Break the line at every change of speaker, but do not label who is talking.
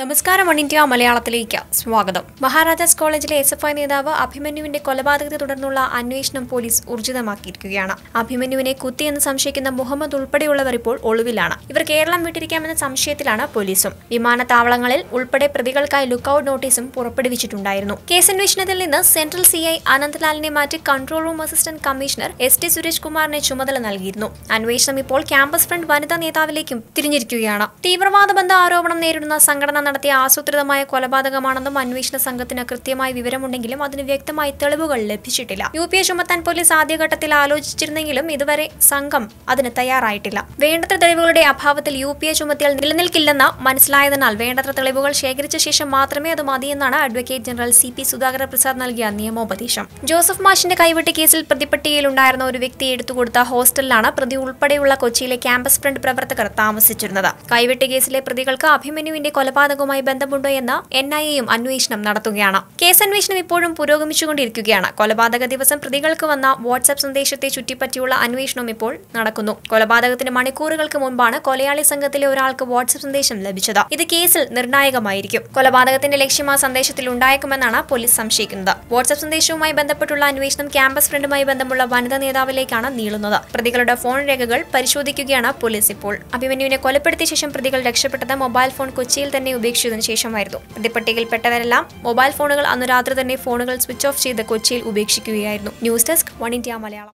നമസ്കാരം one India മലയാളത്തിലേക്ക് സ്വാഗതം മഹാരാജാസ് കോളേജിലെ എസ് എഫ് ഐ നേതാവ് അഭിമന്യുവിന്റെ കൊലപാതകത്തെ തുടർന്നുള്ള അന്വേഷണം പോലീസ് ഊർജിതമാക്കിയിരിക്കുകയാണ് അഭിമന്യുവിനെ കുത്തിയെന്ന് സംശയിക്കുന്ന മുഹമ്മദ് ഉൾപ്പെടെയുള്ളവർ ഇപ്പോൾ ഒളിവിലാണ് ഇവർ കേരളം വിട്ടിരിക്കാമെന്ന സംശയത്തിലാണ് പോലീസും വിമാനത്താവളങ്ങളിൽ ഉൾപ്പെടെ പ്രതികൾക്കായി ലുക്കൌട്ട് നോട്ടീസും പുറപ്പെടുവിച്ചിട്ടുണ്ടായിരുന്നു കേസന്വേഷണത്തിൽ നിന്ന് സെൻട്രൽ സി ഐ അനന്ത്ലാലിനെ മാറ്റി control room assistant commissioner S T Suresh കുമാറിനെ ചുമതല നൽകിയിരുന്നു അന്വേഷണം ഇപ്പോൾ ക്യാമ്പസ് ഫ്രണ്ട് വനിതാ നേതാവിലേക്കും തിരിഞ്ഞിരിക്കുകയാണ് തീവ്രവാദ ബന്ധ ആരോപണം നേരിടുന്ന സംഘടന നടത്തിയ ആസൂത്രിതമായ കൊലപാതകമാണെന്നും അന്വേഷണ സംഘത്തിന് കൃത്യമായ വിവരമുണ്ടെങ്കിലും അതിന് വ്യക്തമായി തെളിവുകൾ ലഭിച്ചിട്ടില്ല യു പി എ ചുമത്താൻ പോലീസ് ആദ്യഘട്ടത്തിൽ ആലോചിച്ചിരുന്നെങ്കിലും ഇതുവരെ സംഘം അതിന് തയ്യാറായിട്ടില്ല വേണ്ടത്ര തെളിവുകളുടെ അഭാവത്തിൽ യു പി എ ചുമത്തിയാൽ നിലനിൽക്കില്ലെന്ന് മനസ്സിലായതിനാൽ വേണ്ടത്ര തെളിവുകൾ ശേഖരിച്ച ശേഷം മാത്രമേ അത് മതിയെന്നാണ് advocate general C P Sudhakara Prasad നൽകിയ നിയമോപദേശം ജോസഫ് മാഷിന്റെ കൈവെട്ട് കേസിൽ പ്രതിപട്ടികയിലുണ്ടായിരുന്ന ഒരു വ്യക്തി എടുത്തുകൊടുത്ത ഹോസ്റ്റലിലാണ് പ്രതി ഉൾപ്പെടെയുള്ള കൊച്ചിയിലെ ക്യാമ്പസ് ഫ്രണ്ട് പ്രവർത്തകർ താമസിച്ചിരുന്നത് കൈവെട്ട് കേസിലെ പ്രതികൾക്ക് അഭിമന്യുവിന്റെ കൊലപാതകം കൊലപാതകവുമായി ബന്ധമുണ്ടോ എന്ന് എൻ ഐ എയും അന്വേഷണം നടത്തുകയാണ് കേസന്വേഷണം ഇപ്പോഴും പുരോഗമിച്ചുകൊണ്ടിരിക്കുകയാണ് കൊലപാതക ദിവസം പ്രതികൾക്ക് വന്ന വാട്സ്ആപ്പ് സന്ദേശത്തെ ചുറ്റിപ്പറ്റിയുള്ള അന്വേഷണം ഇപ്പോൾ നടക്കുന്നു കൊലപാതകത്തിന് മണിക്കൂറുകൾക്ക് മുമ്പാണ് കൊലയാളി സംഘത്തിലെ ഒരാൾക്ക് വാട്സ്ആപ്പ് സന്ദേശം ലഭിച്ചത് ഇത് കേസിൽ നിർണായകമായിരിക്കും കൊലപാതകത്തിന്റെ ലക്ഷ്യം ആ സന്ദേശത്തിൽ ഉണ്ടായേക്കുമെന്നാണ് പോലീസ് സംശയിക്കുന്നത് വാട്സ്ആപ്പ് സന്ദേശവുമായി ബന്ധപ്പെട്ടുള്ള അന്വേഷണം ക്യാമ്പസ് ഫ്രണ്ടുമായി ബന്ധമുള്ള വനിതാ നേതാവിലേക്കാണ് നീളുന്നത് പ്രതികളുടെ ഫോൺ രേഖകൾ പരിശോധിക്കുകയാണ് പോലീസ് ഇപ്പോൾ അഭിമന്യുവിനെ കൊലപ്പെടുത്തിയ ശേഷം പ്രതികൾ രക്ഷപ്പെട്ടത് മൊബൈൽ ഫോൺ കൊച്ചിയിൽ തന്നെ ഉപേക്ഷിച്ചതിനു ശേഷമായിരുന്നു പ്രതിപ്പട്ടികയിൽപ്പെട്ടവരെല്ലാം മൊബൈൽ ഫോണുകൾ അന്ന് രാത്രി തന്നെ ഫോണുകൾ സ്വിച്ച് ഓഫ് ചെയ്ത് കൊച്ചിയിൽ ഉപേക്ഷിക്കുകയായിരുന്നു news desk one India Malayalam